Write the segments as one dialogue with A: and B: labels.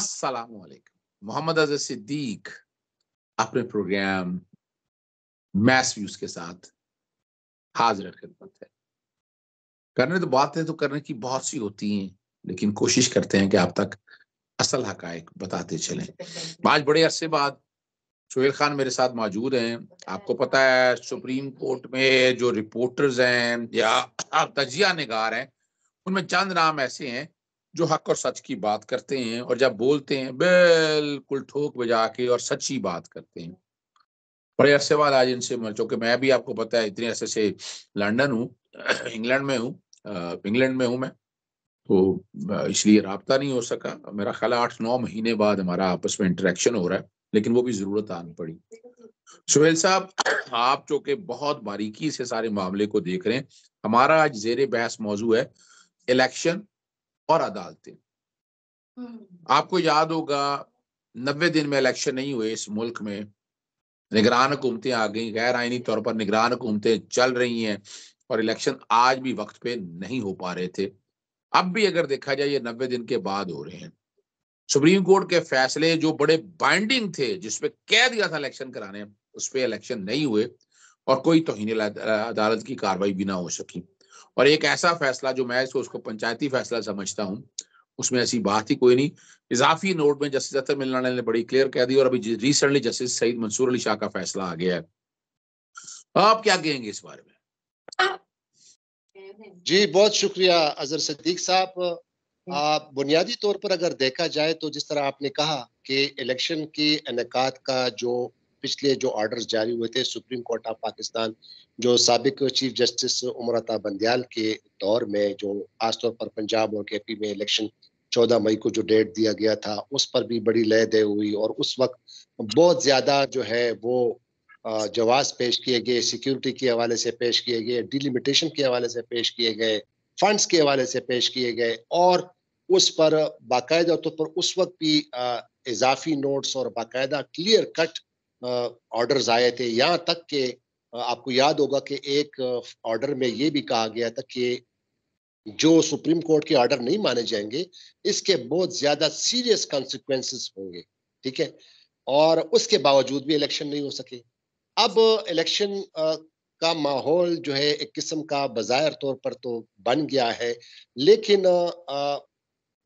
A: मोहम्मद अजय सिद्दीक अपने programme mess views के साथ हाजिर खिदमत है करने तो बातें तो करने की बहुत सी होती हैं लेकिन कोशिश करते हैं कि आप तक असल हकायक बताते चले आज बड़े अरसे बाद सोहेल खान मेरे साथ मौजूद हैं आपको पता है सुप्रीम कोर्ट में जो रिपोर्टर्स हैं या तजिया निगार हैं उनमें चंद नाम ऐसे हैं जो हक और सच की बात करते हैं और जब बोलते हैं बिल्कुल ठोक बजा के और सच्ची बात करते हैं बड़े अरसे बाद आज इनसे चूंकि मैं भी आपको पता है इतने अरसे से लंदन हूँ इंग्लैंड में हूँ इंग्लैंड में हूँ मैं तो इसलिए रबता नहीं हो सका मेरा ख्याल आठ नौ महीने बाद हमारा आपस में इंटरेक्शन हो रहा है लेकिन वो भी जरूरत आनी पड़ी सुहेल साहब आप जो कि बहुत बारीकी से सारे मामले को देख रहे हैं हमारा आज जेर बहस मौजू है इलेक्शन और अदालतें
B: हम्म।
A: आपको याद होगा नब्बे दिन में इलेक्शन नहीं हुए इस मुल्क में निगरान हुकूमतें आ गई गैर आइनी तौर पर निगरान हुकूमतें चल रही हैं और इलेक्शन आज भी वक्त पे नहीं हो पा रहे थे अब भी अगर देखा जाए ये नब्बे दिन के बाद हो रहे हैं सुप्रीम कोर्ट के फैसले जो बड़े बाइंडिंग थे जिसपे कह दिया था इलेक्शन कराने उस पर इलेक्शन नहीं हुए और कोई तोहनी अदालत की कार्रवाई भी ना हो सकी और एक ऐसा फैसला जो मैं इसको उसको पंचायती फैसला समझता हूँ उसमें ऐसी बात ही कोई नहीं इजाफी नोट में जस्टिस अतर मिलना ने बड़ी क्लियर कह दी और अभी रिसेंटली जस्टिस सईद मंसूर अली शाह का फैसला आ गया है
B: आप क्या कहेंगे इस बारे में जी बहुत शुक्रिया अजहर सदीक साहब आप बुनियादी तौर पर अगर देखा जाए तो जिस तरह आपने कहा कि इलेक्शन की इनका का जो पिछले जो ऑर्डर जारी हुए थे सुप्रीम कोर्ट ऑफ पाकिस्तान जो सबक चीफ जस्टिस उमरता बंदयाल के दौर में जो खासतौर पर पंजाब और के पी में इलेक्शन चौदह मई को जो डेट दिया गया था उस पर भी बड़ी लय दे हुई और उस वक्त बहुत ज़्यादा जो है वो जवाब पेश किए गए सिक्योरिटी के हवाले से पेश किए गए डिलिमिटेशन के हवाले से पेश किए गए फंड्स के हवाले से पेश किए गए और उस पर बाकायदा तौर तो पर उस वक्त भी इजाफी नोट्स और बाकायदा क्लियर कट ऑर्डर्स आए थे यहाँ तक के आपको याद होगा कि एक ऑर्डर में ये भी कहा गया था कि जो सुप्रीम कोर्ट के ऑर्डर नहीं माने जाएंगे इसके बहुत ज्यादा सीरियस कॉन्सिक्वेंसेस होंगे ठीक है और उसके बावजूद भी इलेक्शन नहीं हो सके अब इलेक्शन का माहौल जो है एक किस्म का बाजायर तौर पर तो बन गया है लेकिन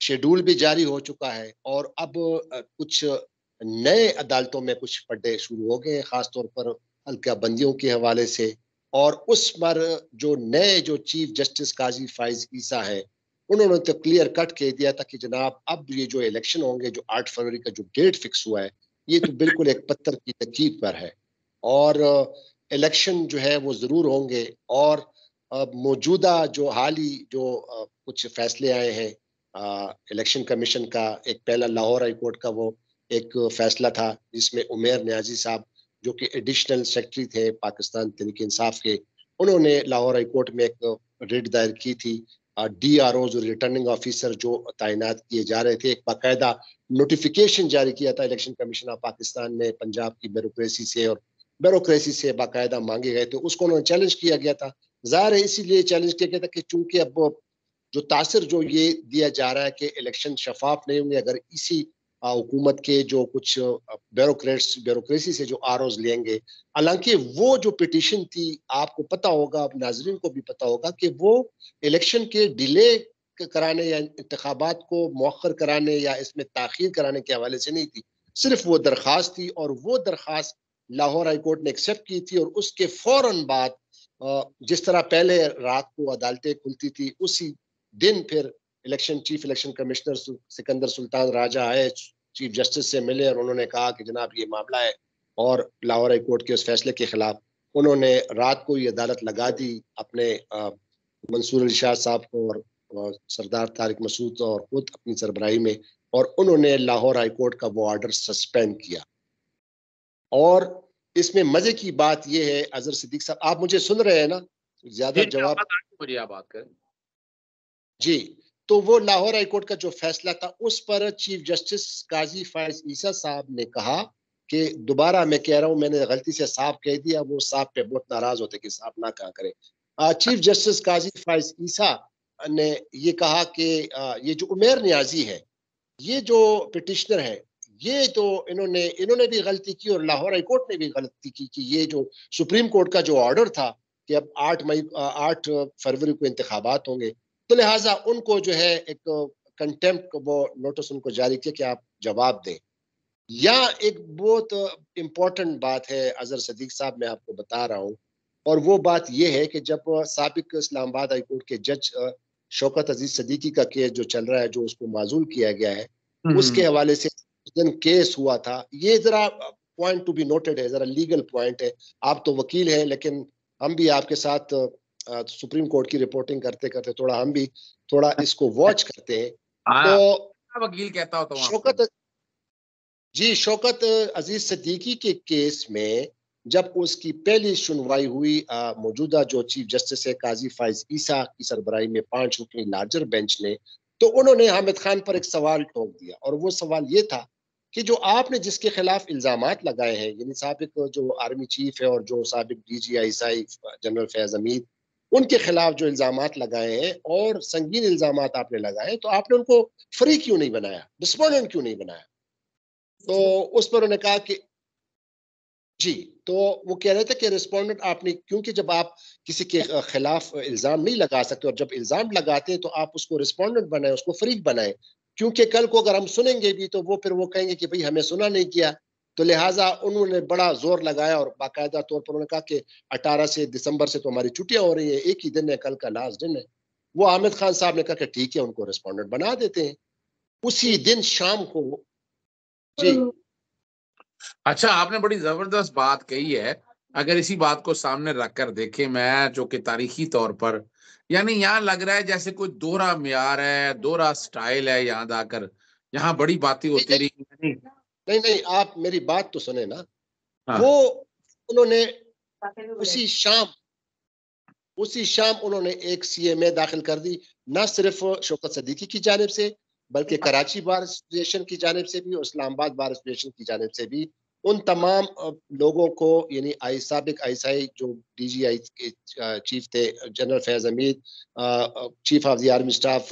B: शेड्यूल भी जारी हो चुका है और अब कुछ नए अदालतों में कुछ पड्डे शुरू हो गए खासतौर पर हल्का बंदियों के हवाले से और उस पर जो नए जो चीफ जस्टिस काजी फाइज ईसा हैं उन्होंने तो क्लियर कट कह दिया था कि जनाब अब ये जो इलेक्शन होंगे जो आठ फरवरी का जो डेट फिक्स हुआ है ये तो बिल्कुल एक पत्थर की तकीब पर है और इलेक्शन जो है वो ज़रूर होंगे और मौजूदा जो हाल ही जो कुछ फैसले आए हैं इलेक्शन कमीशन का एक पहला लाहौर हाईकोर्ट का वो एक फैसला था जिसमें उमेर न्याजी साहब जो कि एडिशनल सेक्रेटरी थे पाकिस्तान तरीक इंसाफ के उन्होंने लाहौर हाईकोर्ट में एक रिट दायर की थी डी आर ओ जो रिटर्निंग ऑफिसर जो तैनात किए जा रहे थे एक बाकायदा नोटिफिकेशन जारी किया था इलेक्शन कमीशन ऑफ पाकिस्तान ने पंजाब की ब्यूरोक्रेसी से और ब्यूरोक्रेसी से बाकायदा मांगे गए थे तो उसको उन्होंने चैलेंज किया गया था ज़ाहिर है इसीलिए चैलेंज किया गया था कि चूंकि अब जो तासर जो ये दिया जा रहा है कि इलेक्शन शफाफ नहीं होंगे अगर इसी हुकूमत के जो कुछ ब्यूरोक्रेट्स ब्यूरोक्रेसी से जो आर लेंगे हालांकि वो जो पिटिशन थी आपको पता होगा आप नाजरन को भी पता होगा कि वो इलेक्शन के डिले कराने या इंतबात को मौखर कराने या इसमें ताखिर कराने के हवाले से नहीं थी सिर्फ वो दरख्वास्त थी और वो दरख्वास्त लाहौर हाई कोर्ट ने एक्सेप्ट की थी और उसके फ़ौर बाद जिस तरह पहले रात को अदालतें खुलती थी उसी दिन फिर election chief election commissioner Sikandar Sultan Raja आए चीफ जस्टिस से मिले और उन्होंने कहा कि जनाब ये मामला है और लाहौर हाई कोर्ट के उस फैसले के खिलाफ उन्होंने रात को ये अदालत लगा दी अपने मंसूर अली शाह साहब को और सरदार तारिक मसूद और खुद अपनी सरबराही में और उन्होंने लाहौर हाई कोर्ट का वो ऑर्डर सस्पेंड किया और इसमें मजे की बात यह है अजहर सिद्दीक साहब आप मुझे सुन रहे हैं ना ज्यादा जवाब बात करें जी तो वो लाहौर हाईकोर्ट का जो फैसला था उस पर चीफ जस्टिस काजी फायज ईसा साहब ने कहा कि दोबारा मैं कह रहा हूँ मैंने गलती से साफ कह दिया वो साहब पे बहुत नाराज होते कि साहब ना कहा करे चीफ जस्टिस काजी फायज ईसा ने ये कहा कि ये जो उमेर न्याजी है ये जो पिटिशनर है ये तो इन्होंने इन्होंने भी गलती की और लाहौर हाईकोर्ट ने भी गलती की कि ये जो सुप्रीम कोर्ट का जो ऑर्डर था कि अब आठ मई आठ फरवरी को इंतबात होंगे तो लिहाजा उनको जो है एक कंटेम्प्ट वो नोटिस उनको जारी किया कि आप जवाब दें या एक बहुत इम्पोर्टेंट बात है अजहर सदीक साहब मैं आपको बता रहा हूँ और वो बात यह है कि जब सबक इस्लामाबाद हाईकोर्ट के जज शौकत अजीज सदीकी का केस जो चल रहा है जो उसको माजूल किया गया है हम्म। उसके हवाले से दिन केस हुआ था ये जरा पॉइंट टू बी नोटेड है जरा लीगल पॉइंट है आप तो वकील हैं लेकिन हम भी आपके साथ सुप्रीम कोर्ट की रिपोर्टिंग करते करते थोड़ा हम भी थोड़ा इसको वॉच करते हैं हाँ। तो वकील कहता हो तो शौकत जी शौकत अजीज सदीकी के केस में जब उसकी पहली सुनवाई हुई मौजूदा जो चीफ जस्टिस है काजी फाइज ईसा की सरबराई में पांच रुकनी लार्जर बेंच ने तो उन्होंने हामिद खान पर एक सवाल ठोक दिया और वो सवाल ये था कि जो आपने जिसके खिलाफ इल्जाम लगाए हैं यानी सबक जो आर्मी चीफ है और जो सबक D G I SI general Faiz Hamid उनके खिलाफ जो इल्जाम लगाए हैं और संगीन इल्जाम आपने लगाए तो आपने उनको फ्री क्यों नहीं बनाया रिस्पोंडेंट क्यों नहीं बनाया तो उस पर उन्होंने कहा कि जी तो वो कह रहे थे कि रिस्पोंडेंट आपने क्योंकि जब आप किसी के खिलाफ इल्जाम नहीं लगा सकते और जब इल्जाम लगाते हैं तो आप उसको रिस्पोंडेंट बनाए उसको फ्रीक बनाए क्योंकि कल को अगर हम सुनेंगे भी तो वो फिर वो कहेंगे कि भाई हमें सुना नहीं किया तो लिहाजा उन्होंने बड़ा जोर लगाया और बाकायदा तौर पर उन्होंने कहा कि अठारह से दिसंबर से तो हमारी छुट्टियां हो रही है एक ही दिन है कल का लास्ट दिन है वो आमिर खान साहब ने कहा कि ठीक है उनको रिस्पोंडेंट बना देते हैं उसी दिन शाम को जी
A: अच्छा आपने बड़ी जबरदस्त बात कही है अगर इसी बात को सामने रख कर देखे मैं जो कि तारीखी तौर पर यानी यहाँ लग रहा है जैसे कोई दोहरा म्यार है दोहरा स्टाइल है यहाँ आकर यहाँ बड़ी बातें होती रही
B: नहीं नहीं आप मेरी बात तो सुने ना हाँ। वो उन्होंने उसी शाम उसी शाम उन्होंने एक एम ए दाखिल कर दी न सिर्फ शोकत सदीकी की जानब से बल्कि हाँ। कराची बार एसोसिएशन की जानब से भी और इस्लामाबाद बार एसोसिएशन की जानब से भी उन तमाम लोगों को यानी आई सबक आईसाई जो डी जी आई चीफ थे general Faiz Hameed chief of the army staff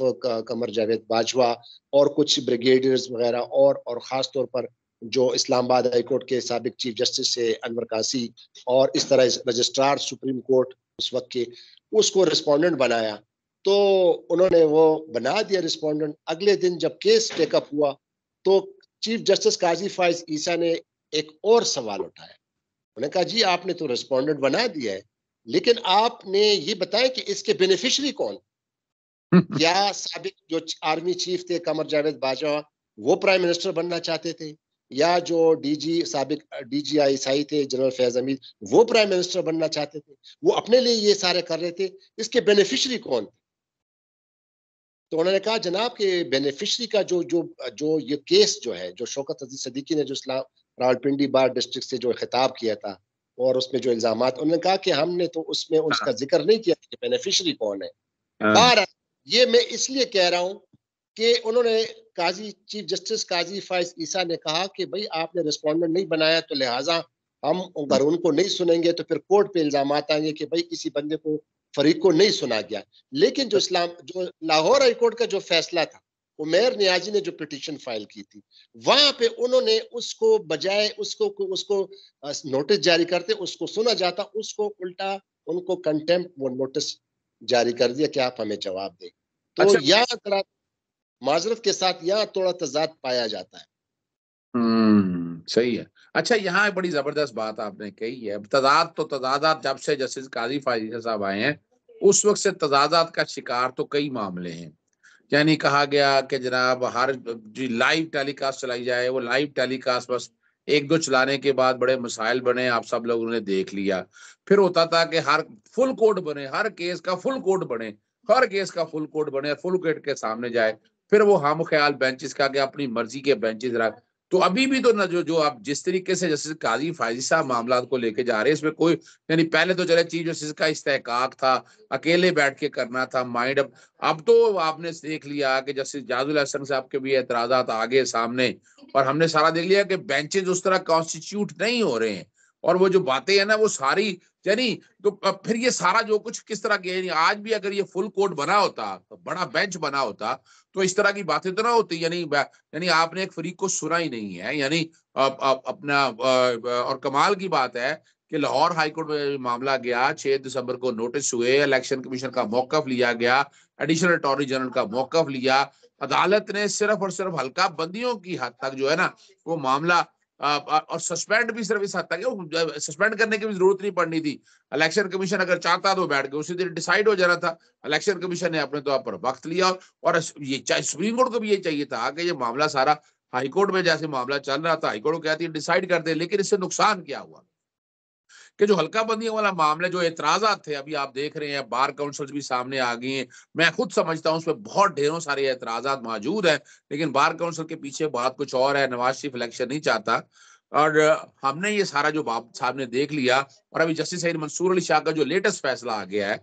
B: Qamar Javed Bajwa और कुछ ब्रिगेडियर्स वगैरह और और ख़ास तौर पर जो इस्लामाबाद हाईकोर्ट के सबक चीफ जस्टिस है अनवर कासी और इस तरह रजिस्ट्रार सुप्रीम कोर्ट उस वक्त के उसको रिस्पोंडेंट बनाया तो उन्होंने वो बना दिया रिस्पोंडेंट अगले दिन जब केस टेकअप हुआ तो चीफ जस्टिस काजी फाइज ईसा ने एक और सवाल उठाया उन्होंने कहा जी आपने तो रिस्पोंडेंट बना दिया है लेकिन आपने ये बताया कि इसके बेनिफिशरी कौन क्या सबक जो आर्मी चीफ थे कमर जावेद बाजवा वो प्राइम मिनिस्टर बनना चाहते थे या जो डीजी सबक आई साई थे जनरल फैज अमीर वो प्राइम मिनिस्टर बनना चाहते थे वो अपने लिए ये सारे कर रहे थे इसके बेनिफिशरी कौन थे तो उन्होंने कहा जनाब के बेनिफिशरी का जो जो जो ये केस जो है जो शौकत अजीज सदीकी ने जो इस्लाम रावलपिंडी बार डिस्ट्रिक्ट से जो खिताब किया था और उसमें जो इल्जाम उन्होंने कहा कि हमने तो उसमें उसका हाँ। जिक्र नहीं किया कि बेनिफिशरी कौन है हाँ। बार ये मैं इसलिए कह रहा हूँ कि उन्होंने काजी चीफ जस्टिस काजी फाइज ईसा ने कहा कि भाई आपने रिस्पोंडेंट नहीं बनाया तो लिहाजा हम अगर उनको नहीं सुनेंगे तो फिर कोर्ट पे इल्जाम आएंगे कि भाई किसी बंदे को फरीक को नहीं सुना गया लेकिन जो इस्लाम जो लाहौर हाईकोर्ट का जो फैसला था उमेर न्याजी ने जो पिटिशन फाइल की थी वहां पे उन्होंने उसको बजाय उसको उसको नोटिस जारी करते उसको सुना जाता उसको उल्टा उनको कंटेम्प्ट वो नोटिस जारी कर दिया कि आप हमें जवाब दें तो अच्छा, या माजरत के साथ यहाँ थोड़ा तजाद पाया जाता है
A: हम्म, सही है अच्छा यहाँ बड़ी जबरदस्त बात आपने कही है तजाद तो तजादात जब से जस्टिस काजी फाजी साहब आए हैं उस वक्त से तजादात का शिकार तो कई मामले हैं यानी कहा गया कि जनाब हर जी लाइव टेलीकास्ट चलाई जाए वो लाइव टेलीकास्ट बस एक दो चलाने के बाद बड़े मसाइल बने आप सब लोगों ने देख लिया फिर होता था कि हर फुल कोर्ट बने हर केस का फुल कोर्ट बने हर केस का फुल कोर्ट बने फुल कोर्ट के सामने जाए फिर वो हम ख्याल बेंचेस का गया अपनी मर्जी के बेंचेस रख तो अभी भी तो ना जो जो आप जिस तरीके से जस्टिस काजी फायजी साहब मामला को लेके जा रहे हैं इसमें कोई यानी पहले तो चले चीफ जस्टिस का इस्तेकाक था अकेले बैठ के करना था माइंड अब अब तो आपने देख लिया कि जस्टिस जाजुल हसन साहब के भी एतराज आगे सामने और हमने सारा देख लिया कि बेंचेज उस तरह कॉन्स्टिट्यूट नहीं हो रहे हैं और वो जो बातें है ना वो सारी यानी तो फिर ये सारा जो कुछ किस तरह के आज भी अगर ये फुल कोर्ट बना होता तो बड़ा बेंच बना होता तो इस तरह की बातें तो ना होती यानी यानी आपने एक फरीक को सुना ही नहीं है यानी अपना और कमाल की बात है कि लाहौर हाईकोर्ट में मामला गया छह दिसंबर को नोटिस हुए इलेक्शन कमीशन का मौकफ लिया गया एडिशनल अटॉर्नी जनरल का मौकफ लिया अदालत ने सिर्फ और सिर्फ हल्का बंदियों की हद तक जो है ना वो मामला और सस्पेंड भी सिर्फ इस हद तक सस्पेंड करने की भी जरूरत नहीं पड़नी थी इलेक्शन कमीशन अगर चाहता तो बैठ के उसी दिन डिसाइड हो जाना था इलेक्शन कमीशन ने अपने तौर तो पर वक्त लिया और ये सुप्रीम कोर्ट को भी ये चाहिए था कि ये मामला सारा हाईकोर्ट में जैसे मामला चल रहा था हाईकोर्ट को कहती है डिसाइड कर दे लेकिन इससे नुकसान क्या हुआ कि जो हल्का बंदियों वाला मामले जो एतराजा थे अभी आप देख रहे हैं बार काउंसिल भी सामने आ गई हैं मैं खुद समझता हूँ उसमें बहुत ढेरों सारे एतराजा मौजूद हैं लेकिन बार काउंसिल के पीछे बात कुछ और है नवाज शरीफ इलेक्शन नहीं चाहता और हमने ये सारा जो बाप साहब ने देख लिया और अभी जस्टिस सईद मंसूर अली शाह का जो लेटेस्ट फैसला आ गया है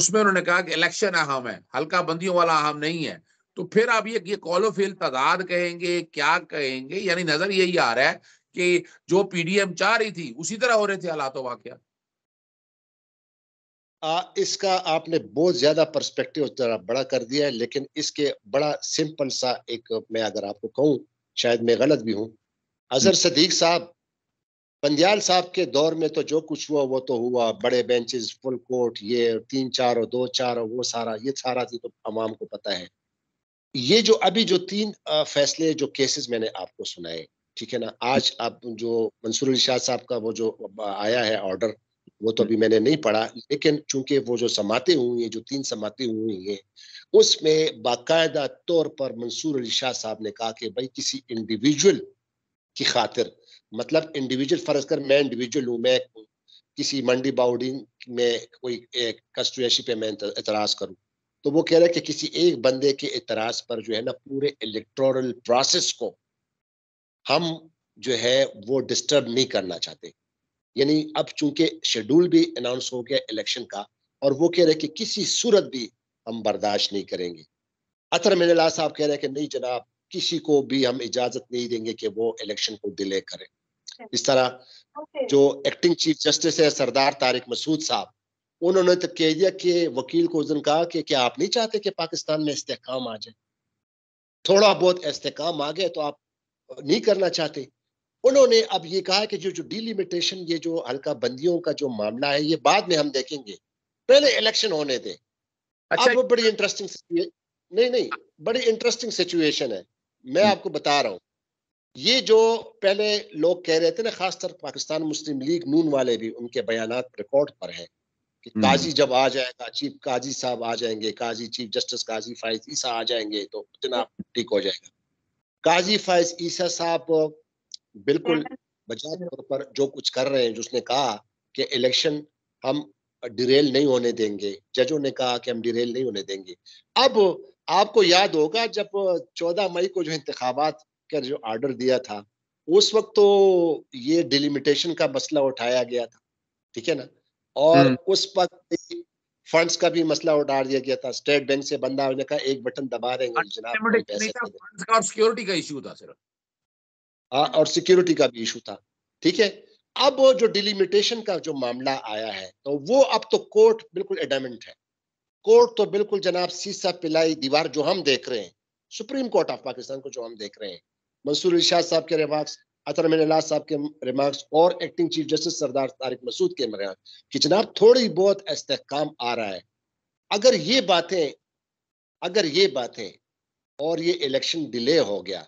A: उसमें उन्होंने कहा कि इलेक्शन अहम है हल्का बंदियों वाला अहम नहीं है तो फिर आप ये ये कॉलोफेल तादाद कहेंगे क्या कहेंगे यानी नजर यही आ रहा है कि जो पीडीएम चाह रही थी उसी तरह हो रहे थे हालात वाकया
B: आ, इसका आपने बहुत ज्यादा परस्पेक्टिव जरा बड़ा कर दिया है लेकिन इसके बड़ा सिंपल सा एक मैं अगर आपको कहूँ शायद मैं गलत भी हूँ अजहर हम्म। सदीक साहब बंदियाल साहब के दौर में तो जो कुछ हुआ वो तो हुआ बड़े बेंचेस फुल कोर्ट ये तीन चार और दो चार और वो सारा ये सारा थी तो आवाम को पता है ये जो अभी जो तीन फैसले जो केसेस मैंने आपको सुनाए ठीक है ना आज आप जो मंसूर अली शाह साहब का वो जो आया है ऑर्डर वो तो अभी हम्म। मैंने नहीं पढ़ा लेकिन चूंकि वो जो समाते हुई हैं जो तीन समाते हुई हैं उसमें बाकायदा तौर पर मंसूर अली शाह साहब ने कहा कि भाई किसी इंडिविजुअल की खातिर मतलब इंडिविजुअल फर्ज कर मैं इंडिविजुअल हूँ मैं किसी मंडी बाउडिंग में कोई एक पे मैं एतराज़ करूँ तो वो कह रहे हैं कि किसी एक बंदे के एतराज़ पर जो है ना पूरे इलेक्ट्रल प्रोसेस को हम जो है वो डिस्टर्ब नहीं करना चाहते यानी अब चूंकि शेड्यूल भी अनाउंस हो गया इलेक्शन का और वो कह रहे कि किसी सूरत भी हम बर्दाश्त नहीं करेंगे अतर मिनला साहब कह रहे हैं कि नहीं जनाब किसी को भी हम इजाजत नहीं देंगे कि वो इलेक्शन को डिले करें इस तरह जो एक्टिंग चीफ जस्टिस है सरदार तारिक मसूद साहब उन्होंने तो कह दिया कि वकील को उस दिन कहा कि क्या आप नहीं चाहते कि पाकिस्तान में इस्तेकाम आ जाए थोड़ा बहुत इस्तेकाम आ गया तो आप नहीं करना चाहते उन्होंने अब ये कहा कि जो जो डिलिमिटेशन ये जो हल्का बंदियों का जो मामला है ये बाद में हम देखेंगे पहले इलेक्शन होने दें अच्छा अब बड़ी इंटरेस्टिंग नहीं नहीं बड़ी इंटरेस्टिंग सिचुएशन है मैं हम्म। आपको बता रहा हूँ ये जो पहले लोग कह रहे थे ना खासतौर पाकिस्तान मुस्लिम लीग नून वाले भी उनके बयान रिकॉर्ड पर है कि हम्म। काजी जब आ जाएगा चीफ काजी साहब आ जाएंगे काजी चीफ जस्टिस काजी फाइज ईसा आ जाएंगे तो जनाब हम्म। ठीक हो जाएगा काजी फैज ईसा साहब बिल्कुल हम्म। बजाय तौर पर जो कुछ कर रहे हैं जिसने कहा कि इलेक्शन हम डिरेल नहीं होने देंगे जजों ने कहा कि हम डिरेल नहीं होने देंगे अब आपको याद होगा जब 14 मई को जो इंतबात का जो ऑर्डर दिया था उस वक्त तो ये डिलिमिटेशन का मसला उठाया गया था ठीक है ना और हम्म। उस वक्त फंड्स का भी मसला उठा दिया गया था स्टेट बैंक से बंदा होने का एक बटन दबा देंगे हाँ, और सिक्योरिटी हाँ, का भी इशू था ठीक है अब वो जो डिलिमिटेशन का जो मामला आया है तो वो अब तो कोर्ट बिल्कुल एडामेंट है कोर्ट तो बिल्कुल जनाब सीसा पिलाई दीवार जो हम देख रहे हैं सुप्रीम कोर्ट ऑफ पाकिस्तान को जो हम देख रहे हैं मंसूर साहब के रिमार्क्स अतर अच्छा, तो मिनलाज साहब के रिमार्क्स और acting chief justice Sardar Tariq Masood के रिमार्क्स कि जनाब थोड़ी बहुत इस्तेकाम आ रहा है अगर ये बातें अगर ये बातें और ये इलेक्शन डिले हो गया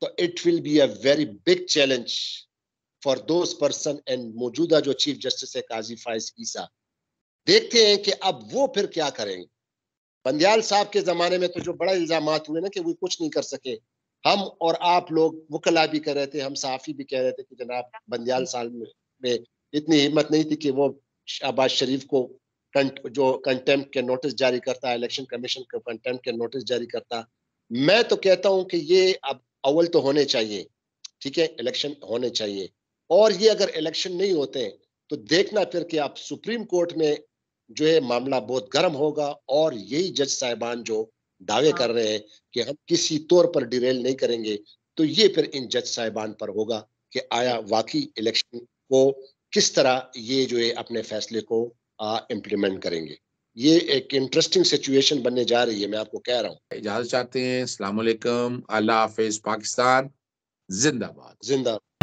B: तो it will be a very big challenge for those person and मौजूदा जो चीफ जस्टिस है काजी फाइज ईसा देखते हैं कि अब वो फिर क्या करेंगे बंदयाल साहब के जमाने में तो जो बड़ा इल्जाम हुए ना कि वो कुछ नहीं कर सके हम और आप लोग वकला भी कह रहे थे हम साफी भी कह रहे थे कि जनाब बंदयाल साल में, में इतनी हिम्मत नहीं थी कि वो शहबाज शरीफ को कंट, जो कंटेम के नोटिस जारी करता है इलेक्शन कमीशन को कंटेम के नोटिस जारी करता मैं तो कहता हूं कि ये अब अव्वल तो होने चाहिए ठीक है इलेक्शन होने चाहिए और ये अगर इलेक्शन नहीं होते तो देखना फिर कि आप सुप्रीम कोर्ट में जो है मामला बहुत गर्म होगा और यही जज साहिबान जो दावे हाँ। कर रहे हैं कि हम किसी तौर पर डिरेल नहीं करेंगे तो ये फिर इन जज साहिबान पर होगा कि आया वाकई इलेक्शन को किस तरह ये जो है अपने फैसले को इम्प्लीमेंट करेंगे ये एक इंटरेस्टिंग सिचुएशन बनने जा रही है मैं आपको कह रहा हूँ इजाजत चाहते हैं असलामेकम अल्लाह हाफिज पाकिस्तान जिंदाबाद जिंदाबाद